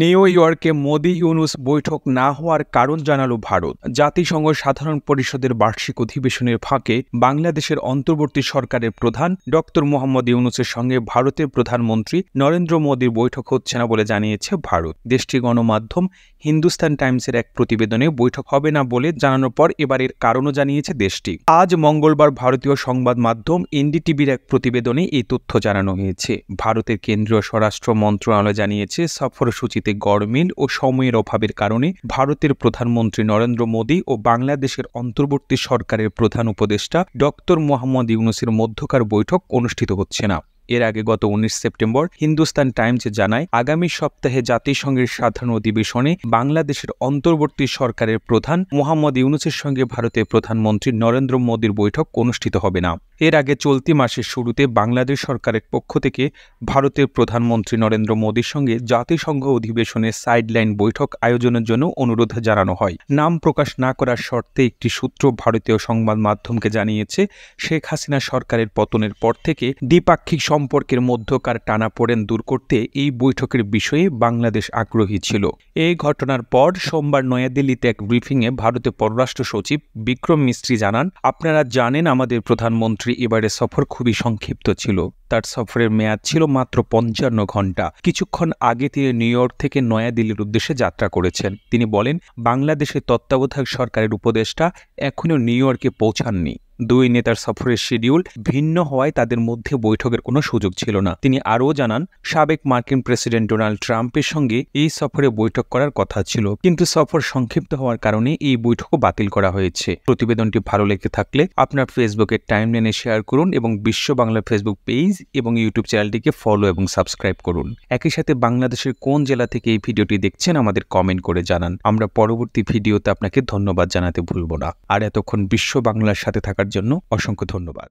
new ইয়র্কে মোদি ইউনুস বৈঠক না হওয়ার কারণ জানালো ভারত জাতিসংঘ সাধারণ পরিষদের বার্ষিক অধিবেশনের ফাঁকে বাংলাদেশের অন্তর্বর্তী সরকারের প্রধান ড মোহাম্মদ ইউনুসের সঙ্গে ভারতের প্রধানমন্ত্রী নরেন্দ্র মোদীর বৈঠক হচ্ছে না বলে জানিয়েছে ভারত দেশটি গণমাধ্যম হিন্দুস্তান টাইমসের এক প্রতিবেদনে বৈঠক হবে না বলে জানানোর পর এবার এর কারণও জানিয়েছে দেশটি আজ মঙ্গলবার ভারতীয় সংবাদ মাধ্যম এনডিটিভির এক প্রতিবেদনে এই তথ্য জানানো হয়েছে ভারতের কেন্দ্রীয় স্বরাষ্ট্র মন্ত্রণালয় জানিয়েছে সফরসূচি রাজনীতিতে গরমিল ও সময়ের অভাবের কারণে ভারতের প্রধানমন্ত্রী নরেন্দ্র মোদী ও বাংলাদেশের অন্তর্বর্তী সরকারের প্রধান উপদেষ্টা ডক্টর মোহাম্মদ ইউনুসের মধ্যকার বৈঠক অনুষ্ঠিত হচ্ছে না এর আগে গত উনিশ সেপ্টেম্বর হিন্দুস্তান টাইমস জানায় আগামী সপ্তাহে জাতিসংঘের সাধারণ অধিবেশনে বাংলাদেশের অন্তর্বর্তী সরকারের প্রধান মোহাম্মদ ইউনুসের সঙ্গে ভারতের প্রধানমন্ত্রী নরেন্দ্র মোদীর বৈঠক অনুষ্ঠিত হবে না এর আগে চলতি মাসের শুরুতে বাংলাদেশ সরকারের পক্ষ থেকে ভারতের প্রধানমন্ত্রী নরেন্দ্র মোদীর সঙ্গে জাতিসংঘ অধিবেশনে সাইডলাইন বৈঠক আয়োজনের জন্য অনুরোধ জানানো হয় নাম প্রকাশ না করার শর্তে একটি সূত্র ভারতীয় সংবাদ মাধ্যমকে জানিয়েছে শেখ হাসিনা সরকারের পতনের পর থেকে দ্বিপাক্ষিক সম্পর্কের মধ্যকার টানাপোড়েন দূর করতে এই বৈঠকের বিষয়ে বাংলাদেশ আগ্রহী ছিল এই ঘটনার পর সোমবার নয়াদিল্লিতে এক ব্রিফিংয়ে ভারতের পররাষ্ট্র সচিব বিক্রম মিস্ত্রি জানান আপনারা জানেন আমাদের প্রধানমন্ত্রী এবারে সফর খুবই সংক্ষিপ্ত ছিল তার সফরের মেয়াদ ছিল মাত্র পঞ্চান্ন ঘন্টা কিছুক্ষণ আগে তিনি নিউ ইয়র্ক থেকে নয়াদিল্লির উদ্দেশ্যে যাত্রা করেছেন তিনি বলেন বাংলাদেশের তত্ত্বাবধায়ক সরকারের উপদেষ্টা এখনও নিউ ইয়র্কে পৌঁছাননি দুই নেতার সফরের শিডিউল ভিন্ন হওয়ায় তাদের মধ্যে বৈঠকের কোনো সুযোগ ছিল না তিনি আরও জানান সাবেক মার্কিন প্রেসিডেন্ট ডোনাল্ড ট্রাম্পের সঙ্গে এই সফরে বৈঠক করার কথা ছিল কিন্তু সফর সংক্ষিপ্ত হওয়ার কারণে এই বৈঠকও বাতিল করা হয়েছে প্রতিবেদনটি ভালো লেগে থাকলে আপনার ফেসবুকের টাইমলাইনে শেয়ার করুন এবং বিশ্ব বাংলা ফেসবুক পেজ এবং ইউটিউব চ্যানেলটিকে ফলো এবং সাবস্ক্রাইব করুন একই সাথে বাংলাদেশের কোন জেলা থেকে এই ভিডিওটি দেখছেন আমাদের কমেন্ট করে জানান আমরা পরবর্তী ভিডিওতে আপনাকে ধন্যবাদ জানাতে ভুলব না আর এতক্ষণ বিশ্ব বাংলার সাথে থাকার জন্য অসংখ্য ধন্যবাদ